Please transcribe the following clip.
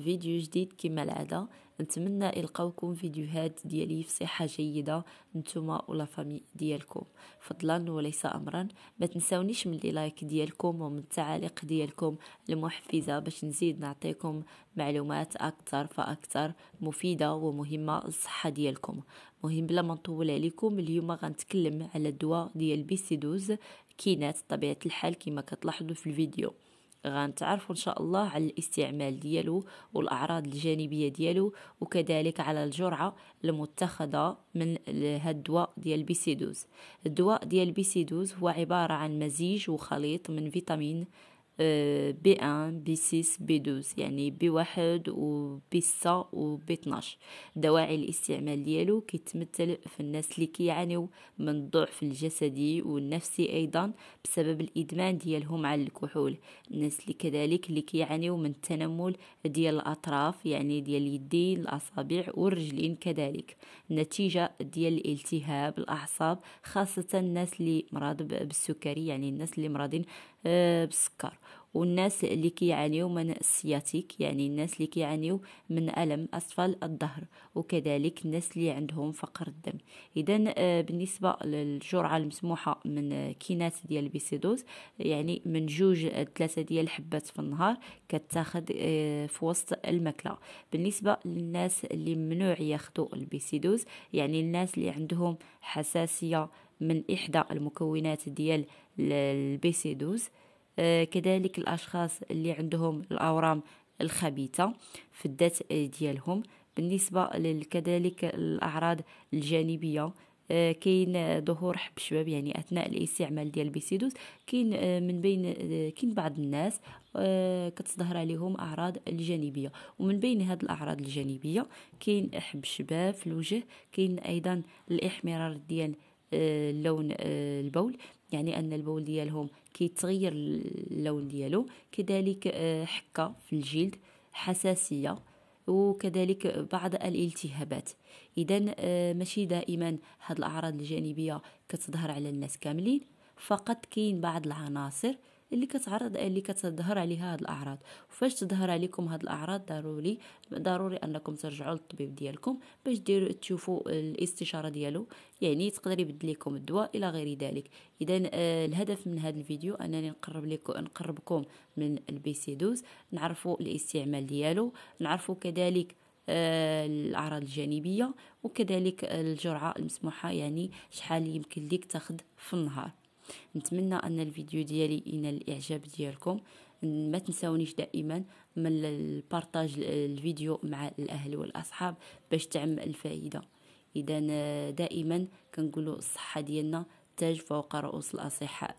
فيديو جديد كما العادة نتمنى إلقاوكم فيديوهات ديالي في صحة جيدة نتوما ولا فامي ديالكم فضلا وليس أمرا ما تنسونيش من لي لايك ديالكم ومن التعاليق ديالكم المحفزة باش نزيد نعطيكم معلومات أكثر فأكثر مفيدة ومهمة للصحة ديالكم مهم بلا ما نطول عليكم اليوم غنتكلم على الدواء ديال بيسيدوز كينات طبيعة الحال كما كتلاحظوا في الفيديو غنتعرفوا ان شاء الله على الاستعمال ديالو والاعراض الجانبيه ديالو وكذلك على الجرعه المتخذه من هاد الدواء ديال بيسيدوز الدواء ديال بيسيدوز هو عباره عن مزيج وخليط من فيتامين آه، بي 1 بي 6 بي 12 يعني بي 1 وبي 6 بي 12 دواعي الاستعمال ديالو كيتمثل في الناس اللي كيعانيو من الضعف الجسدي والنفسي ايضا بسبب الادمان ديالهم على الكحول الناس اللي كذلك اللي كيعانيو من التنمل ديال الاطراف يعني ديال اليدين الاصابع والرجلين كذلك نتيجه ديال الالتهاب الاعصاب خاصه الناس اللي مرض بالسكري يعني الناس اللي مرضين آه، بالسكر والناس اللي كيعانيو من السياتيك يعني الناس اللي كيعانيو من ألم أسفل الظهر وكذلك الناس اللي عندهم فقر الدم إذا آه، بالنسبة للجرعة المسموحة من كينات ديال بيسيدوز يعني من جوج ثلاثة ديال الحبات في النهار كتاخد آه، في وسط الماكلة بالنسبة للناس اللي ممنوع ياخذوا البيسيدوز يعني الناس اللي عندهم حساسية من إحدى المكونات ديال البيسيدوز آه، كذلك الأشخاص اللي عندهم الأورام الخبيثة في الذات ديالهم بالنسبة كذلك الأعراض الجانبية آه، كاين ظهور حب الشباب يعني اثناء الاستعمال ديال البيسيدوس كاين آه، من بين كاين بعض الناس كتظهر عليهم اعراض الجانبيه ومن بين هاد الاعراض الجانبيه كاين حب الشباب في الوجه كاين ايضا الاحمرار ديال لون البول يعني ان البول ديالهم كيتغير اللون ديالو كذلك آه، حكه في الجلد حساسيه وكذلك بعض الالتهابات اذا آه، ماشي دائما هاد الاعراض الجانبيه كتظهر على الناس كاملين فقط كاين بعض العناصر اللي كتعرض اللي كتظهر عليها هاد الاعراض وفاش تظهر عليكم هاد الاعراض ضروري ضروري انكم ترجعوا للطبيب ديالكم باش ديروا تشوفوا الاستشاره ديالو يعني تقدر يبدل لكم الدواء الى غير ذلك اذا آه، الهدف من هذا الفيديو انني نقرب لكم نقربكم من البي سي دوز نعرفوا الاستعمال ديالو نعرفوا كذلك آه، الاعراض الجانبيه وكذلك الجرعه المسموحه يعني شحال يمكن ليك تاخذ في النهار نتمنى ان الفيديو ديالي ينال الاعجاب ديالكم ما تنساونيش دائما من البارتاج الفيديو مع الاهل والاصحاب باش تعم الفائده اذا آه، دائما كنقولوا الصحه ديالنا تاج فوق رؤوس الاصحاء